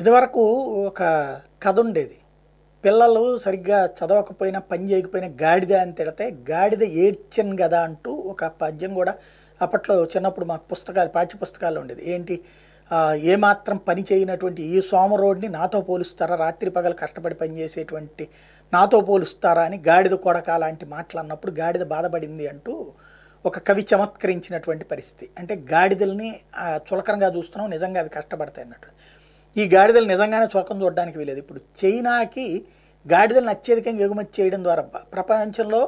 ఇదివరకు ఒక కథ ఉండేది పిల్లలు సరిగ్గా చదవకపోయినా పని చేయకపోయినా గాడిద అని తిడితే గాడిద ఏడ్చిన్ కదా అంటూ ఒక పద్యం కూడా అప్పట్లో చిన్నప్పుడు మాకు పుస్తకాలు పాఠ్య పుస్తకాలు ఉండేది ఏంటి ఏమాత్రం పని చేయనటువంటి ఈ సోమరోడ్ని నాతో పోలుస్తారా రాత్రి పగలు కష్టపడి పనిచేసేటువంటి నాతో పోలుస్తారా అని గాడిద కొడక లాంటి మాటలు అన్నప్పుడు గాడిద బాధపడింది అంటూ ఒక కవి చమత్కరించినటువంటి పరిస్థితి అంటే గాడిదల్ని చులకరంగా చూస్తున్నాం నిజంగా అవి కష్టపడతాయి అన్నట్టు ఈ గాడిదలు నిజంగానే చోకం చూడడానికి వీలేదు ఇప్పుడు చైనాకి గాడిదలను అత్యధికంగా ఎగుమతి చేయడం ద్వారా ప్రపంచంలో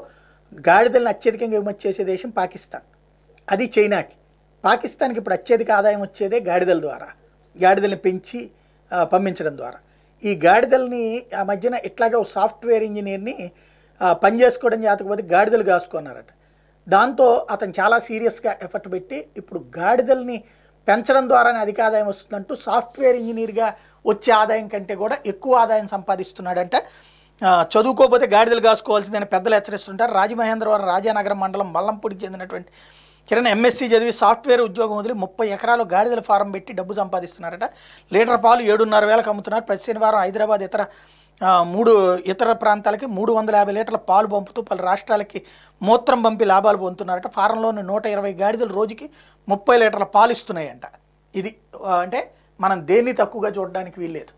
గాడిదలను అత్యధికంగా ఎగుమతి చేసే దేశం పాకిస్తాన్ అది చైనాకి పాకిస్తాన్కి ఇప్పుడు అత్యధిక ఆదాయం వచ్చేదే గాడిదల ద్వారా గాడిదల్ని పెంచి పంపించడం ద్వారా ఈ గాడిదల్ని ఆ మధ్యన ఇట్లాగే ఒక సాఫ్ట్వేర్ ఇంజనీర్ని పనిచేసుకోవడం జాతకపోతే గాడిదలు కాసుకున్నారట దాంతో అతను చాలా సీరియస్గా ఎఫర్ట్ పెట్టి ఇప్పుడు గాడిదల్ని పెంచడం ద్వారానే అధిక ఆదాయం వస్తుందంటూ సాఫ్ట్వేర్ ఇంజనీర్గా వచ్చే ఆదాయం కంటే కూడా ఎక్కువ ఆదాయం సంపాదిస్తున్నాడంటే చదువుకోకపోతే గాడిదలు కాసుకోవాల్సిందని పెద్దలు హెచ్చరిస్తుంటారు రాజమహేంద్రవరం రాజానగరం మండలం మల్లంపూడికి చెందినటువంటి కిరణ్ ఎంఎస్సీ చదివి సాఫ్ట్వేర్ ఉద్యోగం వదిలి ముప్పై ఎకరాలు గాడిదల ఫారం పెట్టి డబ్బు సంపాదిస్తున్నారట లీటర్ పాలు ఏడున్నర వేలకు అమ్ముతున్నారు ప్రతి శనివారం హైదరాబాద్ ఇతర మూడు ఇతర ప్రాంతాలకి మూడు వందల యాభై లీటర్ల పాలు పంపుతూ పలు రాష్ట్రాలకి మూత్రం పంపి లాభాలు పొందుతున్నారట ఫారంలోని నూట ఇరవై గాడిదలు రోజుకి ముప్పై లీటర్ల పాలు ఇస్తున్నాయంట ఇది అంటే మనం దేన్ని తక్కువగా చూడడానికి వీల్లేదు